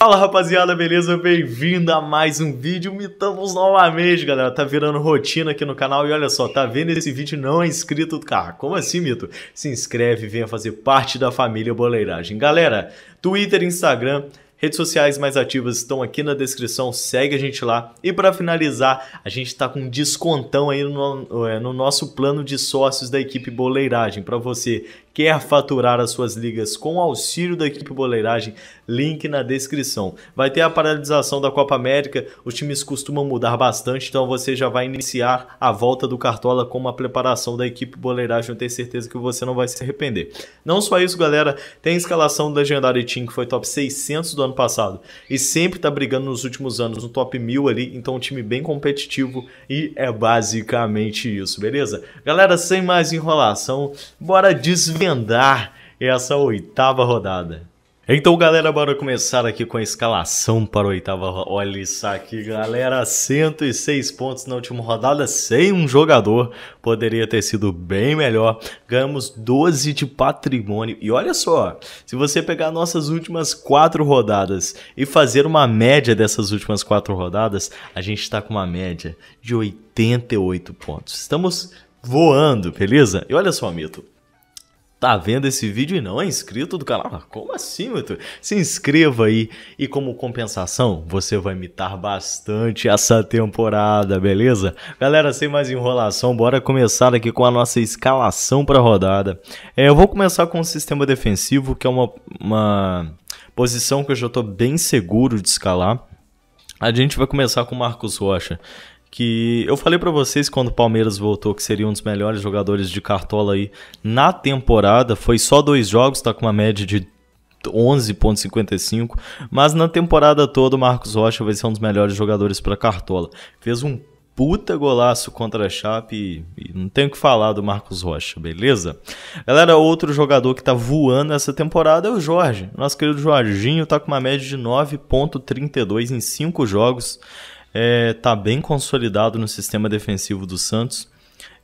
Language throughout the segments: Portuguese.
Fala rapaziada, beleza? Bem-vindo a mais um vídeo, mitamos novamente galera, tá virando rotina aqui no canal e olha só, tá vendo esse vídeo não é inscrito, cara, como assim mito? Se inscreve e venha fazer parte da família Boleiragem. Galera, Twitter, Instagram, Redes sociais mais ativas estão aqui na descrição, segue a gente lá. E para finalizar, a gente está com um descontão aí no, é, no, nosso plano de sócios da equipe Boleiragem. Para você quer faturar as suas ligas com auxílio da equipe Boleiragem, link na descrição. Vai ter a paralisação da Copa América, os times costumam mudar bastante, então você já vai iniciar a volta do Cartola com uma preparação da equipe Boleiragem, eu tenho certeza que você não vai se arrepender. Não só isso, galera, tem a escalação do Legendário Team, que foi top 600 do ano passado, e sempre tá brigando nos últimos anos no top 1000 ali, então um time bem competitivo e é basicamente isso, beleza? Galera, sem mais enrolação, bora desvendar desvendar essa oitava rodada. Então, galera, bora começar aqui com a escalação para a oitava rodada. Olha isso aqui, galera. 106 pontos na última rodada, sem um jogador. Poderia ter sido bem melhor. Ganhamos 12 de patrimônio. E olha só, se você pegar nossas últimas quatro rodadas e fazer uma média dessas últimas quatro rodadas, a gente está com uma média de 88 pontos. Estamos voando, beleza? E olha só, Mito. Tá vendo esse vídeo e não é inscrito do canal? Ah, como assim, meu Se inscreva aí e como compensação, você vai imitar bastante essa temporada, beleza? Galera, sem mais enrolação, bora começar aqui com a nossa escalação para a rodada. É, eu vou começar com o sistema defensivo, que é uma, uma posição que eu já tô bem seguro de escalar. A gente vai começar com o Marcos Rocha que eu falei para vocês quando o Palmeiras voltou que seria um dos melhores jogadores de cartola aí na temporada. Foi só dois jogos, tá com uma média de 11.55, mas na temporada toda o Marcos Rocha vai ser um dos melhores jogadores para cartola. Fez um puta golaço contra a Chape e, não tenho que falar do Marcos Rocha, beleza? Galera, outro jogador que tá voando essa temporada é o Jorge. Nosso querido Jorginho tá com uma média de 9.32 em 5 jogos está é, tá bem consolidado no sistema defensivo do Santos.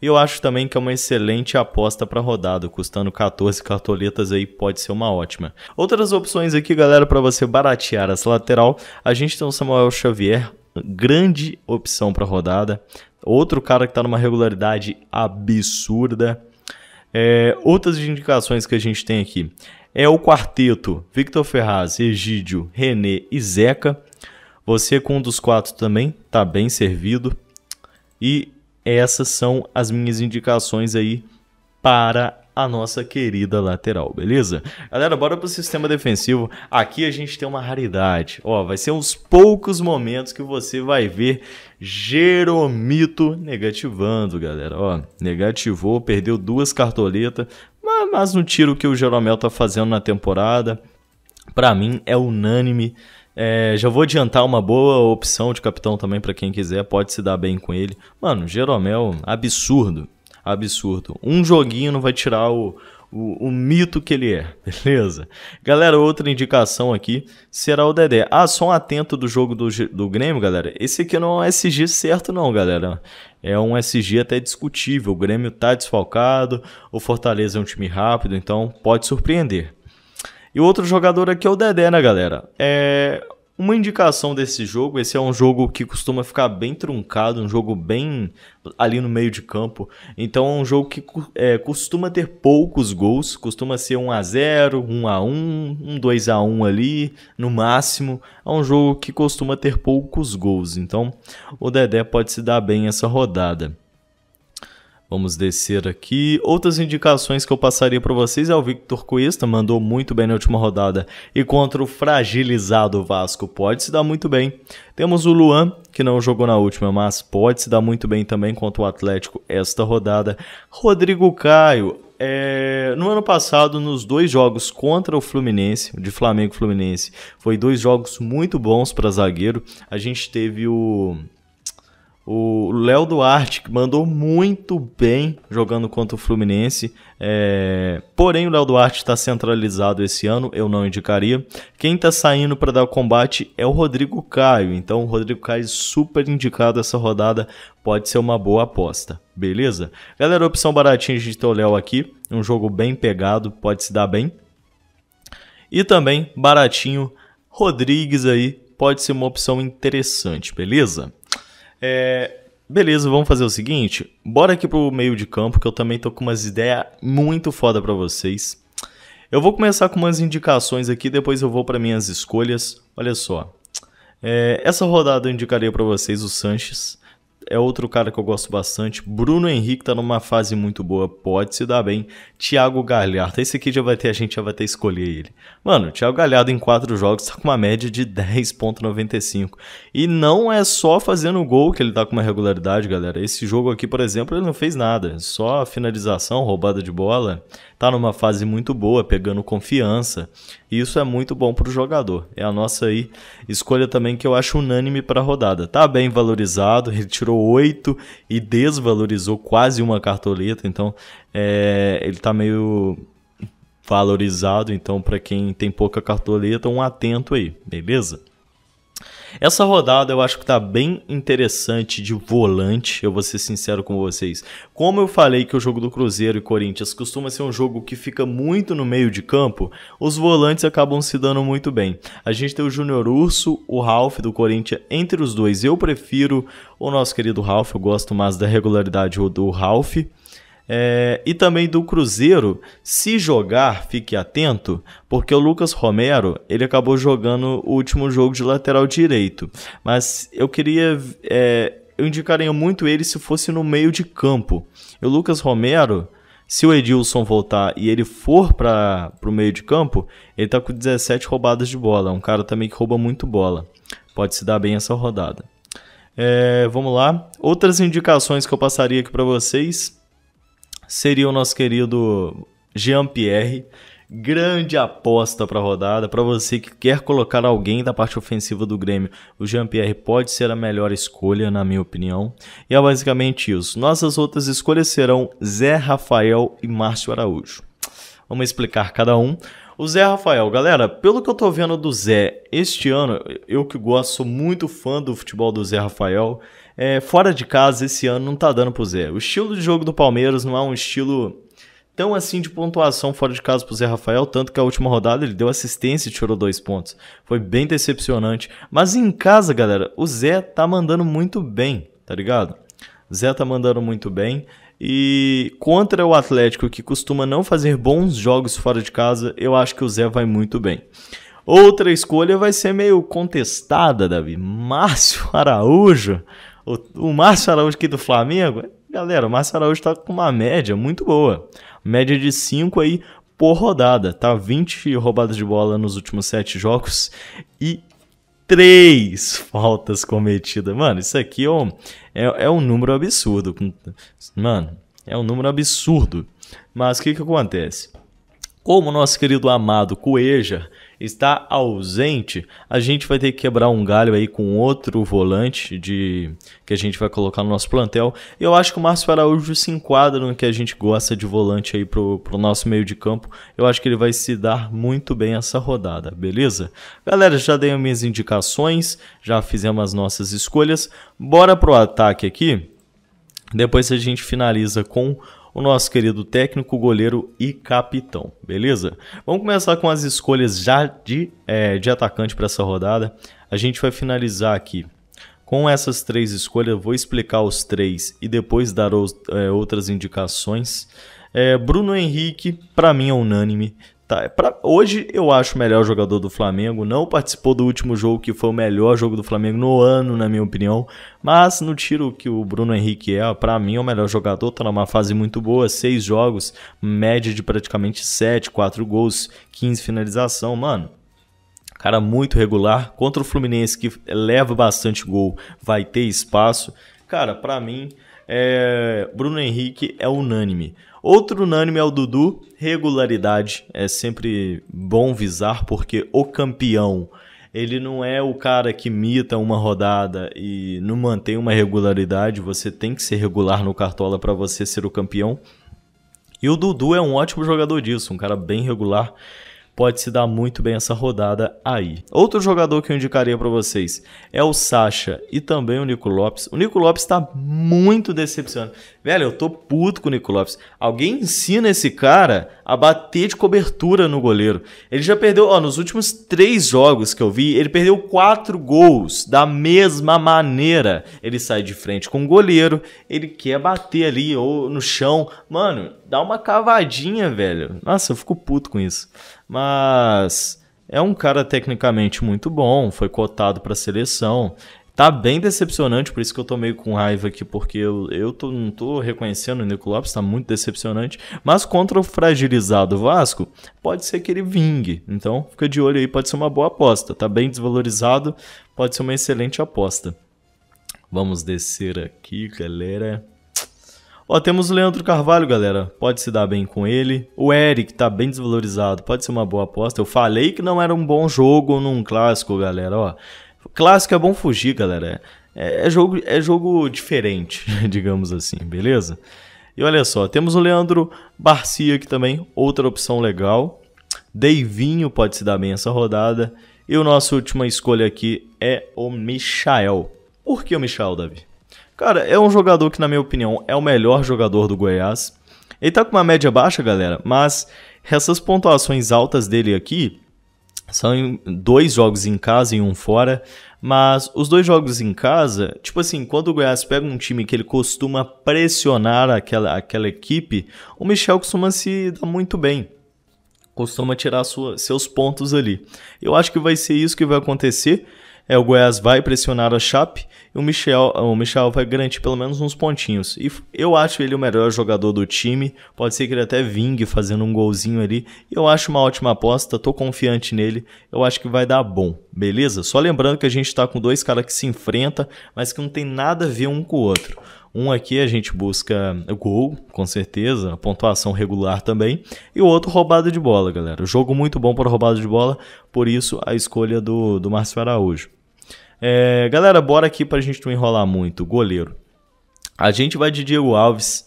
E eu acho também que é uma excelente aposta para rodada, custando 14 cartoletas aí pode ser uma ótima. Outras opções aqui, galera, para você baratear essa lateral, a gente tem o Samuel Xavier, grande opção para rodada. Outro cara que está numa regularidade absurda. É, outras indicações que a gente tem aqui é o quarteto Victor Ferraz, Egídio, René e Zeca. Você com um dos quatro também tá bem servido. E essas são as minhas indicações aí para a nossa querida lateral, beleza? Galera, bora pro sistema defensivo. Aqui a gente tem uma raridade. Ó, vai ser uns poucos momentos que você vai ver Jeromito negativando, galera. Ó, negativou, perdeu duas cartoletas, mas, mas no tiro que o Jeromel tá fazendo na temporada, para mim é unânime é, já vou adiantar uma boa opção de capitão também para quem quiser, pode se dar bem com ele. Mano, Jeromel, absurdo. Absurdo. Um joguinho não vai tirar o, o, o, mito que ele é, beleza? Galera, outra indicação aqui será o Dedé. Ah, só um atento do jogo do, do Grêmio, galera. Esse aqui não é um SG certo, não, galera. É um SG até discutível. O Grêmio tá desfalcado, o Fortaleza é um time rápido, então pode surpreender. E o outro jogador aqui é o Dedé, né, galera? É uma indicação desse jogo. Esse é um jogo que costuma ficar bem truncado, um jogo bem ali no meio de campo. Então é um jogo que é, costuma ter poucos gols, costuma ser 1 a 0, 1 a 1, um 2 a 1 ali no máximo. É um jogo que costuma ter poucos gols. Então o Dedé pode se dar bem essa rodada. Vamos descer aqui. Outras indicações que eu passaria para vocês é o Victor Cuesta, mandou muito bem na última rodada e contra o fragilizado Vasco pode se dar muito bem. Temos o Luan, que não jogou na última, mas pode se dar muito bem também contra o Atlético esta rodada. Rodrigo Caio, é, no ano passado, nos dois jogos contra o Fluminense, de Flamengo e Fluminense, foi dois jogos muito bons para zagueiro. A gente teve o o Léo Duarte mandou muito bem jogando contra o Fluminense. É... Porém, o Léo Duarte está centralizado esse ano, eu não indicaria. Quem está saindo para dar o combate é o Rodrigo Caio. Então, o Rodrigo Caio super indicado essa rodada, pode ser uma boa aposta, beleza? Galera, opção baratinha de ter o Léo aqui. Um jogo bem pegado, pode se dar bem. E também, baratinho, Rodrigues aí, pode ser uma opção interessante, beleza? É, beleza, vamos fazer o seguinte. Bora aqui pro meio de campo, que eu também tô com umas ideias muito foda para vocês. Eu vou começar com umas indicações aqui, depois eu vou para minhas escolhas. Olha só. É, essa rodada eu indicaria para vocês o Sanches é outro cara que eu gosto bastante. Bruno Henrique tá numa fase muito boa, pode se dar bem. Thiago Galhardo, esse aqui já vai ter, a gente já vai ter escolher ele. Mano, Thiago Galhardo em quatro jogos tá com uma média de 10.95. E não é só fazendo gol que ele tá com uma regularidade, galera. Esse jogo aqui, por exemplo, ele não fez nada, só finalização, roubada de bola, está numa fase muito boa, pegando confiança. E isso é muito bom para o jogador. É a nossa aí escolha também que eu acho unânime para a rodada. Tá bem valorizado, ele tirou 8 e desvalorizou quase uma cartoleta, então é, ele está meio valorizado. Então, para quem tem pouca cartoleta, um atento aí, beleza? Essa rodada eu acho que tá bem interessante de volante, eu vou ser sincero com vocês. Como eu falei que o jogo do Cruzeiro e Corinthians costuma ser um jogo que fica muito no meio de campo, os volantes acabam se dando muito bem. A gente tem o Júnior Urso, o Ralph do Corinthians, entre os dois eu prefiro o nosso querido Ralph, eu gosto mais da regularidade do Ralph. É, e também do Cruzeiro, se jogar, fique atento, porque o Lucas Romero ele acabou jogando o último jogo de lateral direito. Mas eu queria. É, eu indicaria muito ele se fosse no meio de campo. E o Lucas Romero, se o Edilson voltar e ele for para o meio de campo, ele está com 17 roubadas de bola. É um cara também que rouba muito bola. Pode se dar bem essa rodada. É, vamos lá. Outras indicações que eu passaria aqui para vocês seria o nosso querido Jean-Pierre. Grande aposta para a rodada. Para você que quer colocar alguém da parte ofensiva do Grêmio, o Jean-Pierre pode ser a melhor escolha, na minha opinião. E é basicamente isso. Nossas outras escolhas serão Zé Rafael e Márcio Araújo. Vamos explicar cada um. O Zé Rafael, galera, pelo que eu tô vendo do Zé este ano, eu que gosto, sou muito fã do futebol do Zé Rafael é, fora de casa esse ano não tá dando pro Zé. O estilo de jogo do Palmeiras não é um estilo tão assim de pontuação fora de casa pro Zé Rafael, tanto que a última rodada ele deu assistência e tirou dois pontos. Foi bem decepcionante. Mas em casa, galera, o Zé tá mandando muito bem, tá ligado? Zé tá mandando muito bem. E contra o Atlético, que costuma não fazer bons jogos fora de casa, eu acho que o Zé vai muito bem. Outra escolha vai ser meio contestada, Davi. Márcio Araújo o, o Márcio Araújo aqui do Flamengo, galera, o Márcio Araújo está com uma média muito boa. Média de 5 aí por rodada, tá? 20 roubadas de bola nos últimos 7 jogos e três faltas cometidas. Mano, isso aqui ó é, é, é um número absurdo. Mano, é um número absurdo. Mas o que, que acontece? Como o nosso querido amado Cueja está ausente, a gente vai ter que quebrar um galho aí com outro volante de que a gente vai colocar no nosso plantel. Eu acho que o Márcio Araújo se enquadra no que a gente gosta de volante aí pro, pro nosso meio de campo. Eu acho que ele vai se dar muito bem essa rodada, beleza? Galera, já dei minhas indicações, já fizemos as nossas escolhas. Bora pro ataque aqui. Depois a gente finaliza com o nosso querido técnico, goleiro e capitão, beleza? Vamos começar com as escolhas já de, é, de atacante para essa rodada. A gente vai finalizar aqui com essas três escolhas, vou explicar os três e depois dar os, é, outras indicações. É, Bruno Henrique, para mim, é unânime tá. É pra, hoje eu acho o melhor jogador do Flamengo. Não participou do último jogo, que foi o melhor jogo do Flamengo no ano, na minha opinião. Mas no tiro que o Bruno Henrique é, para mim é o melhor jogador. Tá numa fase muito boa, seis jogos, média de praticamente sete, quatro gols, 15 finalização, mano cara muito regular. Contra o Fluminense, que leva bastante gol, vai ter espaço. Cara, para mim, é... Bruno Henrique é unânime. Outro unânime é o Dudu. Regularidade é sempre bom visar, porque o campeão ele não é o cara que imita uma rodada e não mantém uma regularidade. Você tem que ser regular no Cartola para você ser o campeão. E o Dudu é um ótimo jogador disso, um cara bem regular pode se dar muito bem essa rodada aí. Outro jogador que eu indicaria para vocês é o Sacha e também o Nico Lopes. O Nico Lopes está muito decepcionando. Velho, eu tô puto com o Nico Lopes. Alguém ensina esse cara a bater de cobertura no goleiro. Ele já perdeu, ó, nos últimos três jogos que eu vi, ele perdeu quatro gols da mesma maneira. Ele sai de frente com o goleiro, ele quer bater ali ou no chão. Mano, dá uma cavadinha, velho. Nossa, eu fico puto com isso mas é um cara tecnicamente muito bom, foi cotado para a seleção. Tá bem decepcionante, por isso que eu tô meio com raiva aqui, porque eu, eu tô, não tô reconhecendo o Nico Lopes, tá muito decepcionante. Mas contra o fragilizado Vasco, pode ser que ele vingue. Então, fica de olho aí, pode ser uma boa aposta. Tá bem desvalorizado, pode ser uma excelente aposta. Vamos descer aqui, galera. Ó, temos o Leandro Carvalho, galera. Pode se dar bem com ele. O Eric tá bem desvalorizado. Pode ser uma boa aposta. Eu falei que não era um bom jogo num clássico, galera. Ó, clássico é bom fugir, galera. É, é jogo, é jogo diferente, digamos assim, beleza? E olha só, temos o Leandro Barcia aqui também, outra opção legal. Deivinho pode se dar bem essa rodada. E o nosso última escolha aqui é o Michael. Por que o Michael, Davi? Cara, é um jogador que, na minha opinião, é o melhor jogador do Goiás. Ele tá com uma média baixa, galera, mas essas pontuações altas dele aqui são dois jogos em casa e um fora. Mas os dois jogos em casa, tipo assim, quando o Goiás pega um time que ele costuma pressionar aquela, aquela equipe, o Michel costuma se dar muito bem. Costuma tirar sua, seus pontos ali. Eu acho que vai ser isso que vai acontecer. É, o Goiás vai pressionar a Chape e o Michel, o Michel vai garantir pelo menos uns pontinhos. E eu acho ele o melhor jogador do time. Pode ser que ele até vingue fazendo um golzinho ali. Eu acho uma ótima aposta, tô confiante nele. Eu acho que vai dar bom, beleza? Só lembrando que a gente tá com dois caras que se enfrentam, mas que não tem nada a ver um com o outro. Um aqui a gente busca gol, com certeza, pontuação regular também, e o outro roubada de bola, galera. Jogo muito bom para roubada de bola, por isso a escolha do, do Márcio Araújo. É, galera, bora aqui para a gente não enrolar muito. Goleiro. A gente vai de Diego Alves.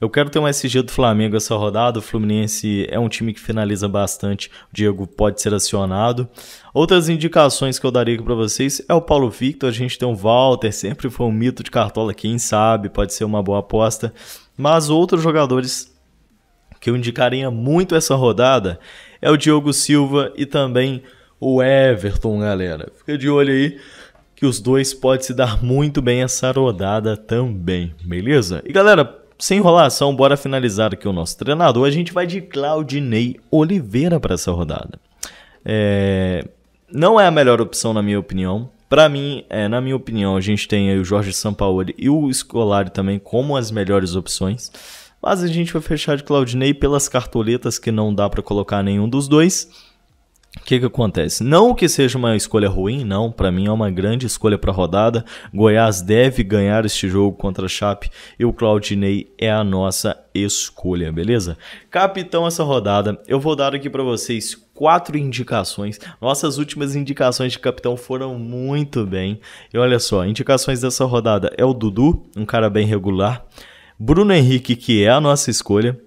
Eu quero ter um SG do Flamengo essa rodada. O Fluminense é um time que finaliza bastante. O Diego pode ser acionado. Outras indicações que eu daria aqui para vocês é o Paulo Victor. A gente tem o Walter, sempre foi um mito de cartola, quem sabe, pode ser uma boa aposta. Mas outros jogadores que eu indicaria muito essa rodada é o Diogo Silva e também o Everton, galera. Fica de olho aí que os dois podem se dar muito bem essa rodada também, beleza? E galera, sem enrolação, bora finalizar aqui o nosso treinador. A gente vai de Claudinei Oliveira para essa rodada. É... Não é a melhor opção, na minha opinião. Para mim, é, na minha opinião, a gente tem o Jorge Sampaoli e o Scolari também como as melhores opções. Mas a gente vai fechar de Claudinei pelas cartoletas que não dá para colocar nenhum dos dois. O que, que acontece? Não que seja uma escolha ruim, não. Para mim é uma grande escolha para a rodada. Goiás deve ganhar este jogo contra a Chape e o Claudinei é a nossa escolha, beleza? Capitão essa rodada, eu vou dar aqui para vocês quatro indicações. Nossas últimas indicações de capitão foram muito bem. E olha só, indicações dessa rodada é o Dudu, um cara bem regular. Bruno Henrique, que é a nossa escolha.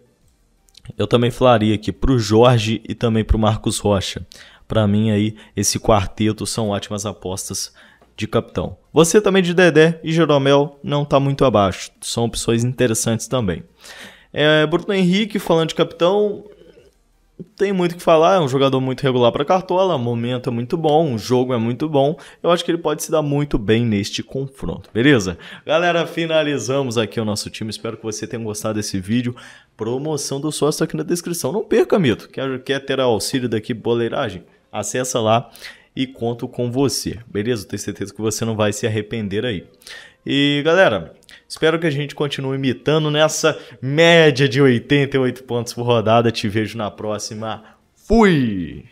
Eu também falaria aqui para o Jorge e também para o Marcos Rocha. Para mim aí, esse quarteto são ótimas apostas de capitão. Você também de Dedé e Jeromel não está muito abaixo. São opções interessantes também. É, Bruno Henrique, falando de capitão, tem muito o que falar, é um jogador muito regular para Cartola, o momento é muito bom, o jogo é muito bom. Eu acho que ele pode se dar muito bem neste confronto, beleza? Galera, finalizamos aqui o nosso time. Espero que você tenha gostado desse vídeo. Promoção do sócio aqui na descrição. Não perca, Mito. Quer, quer ter auxílio daqui, boleiragem? Acessa lá e conto com você, beleza? tenho certeza que você não vai se arrepender aí. E galera, Espero que a gente continue imitando nessa média de 88 pontos por rodada. Te vejo na próxima. Fui!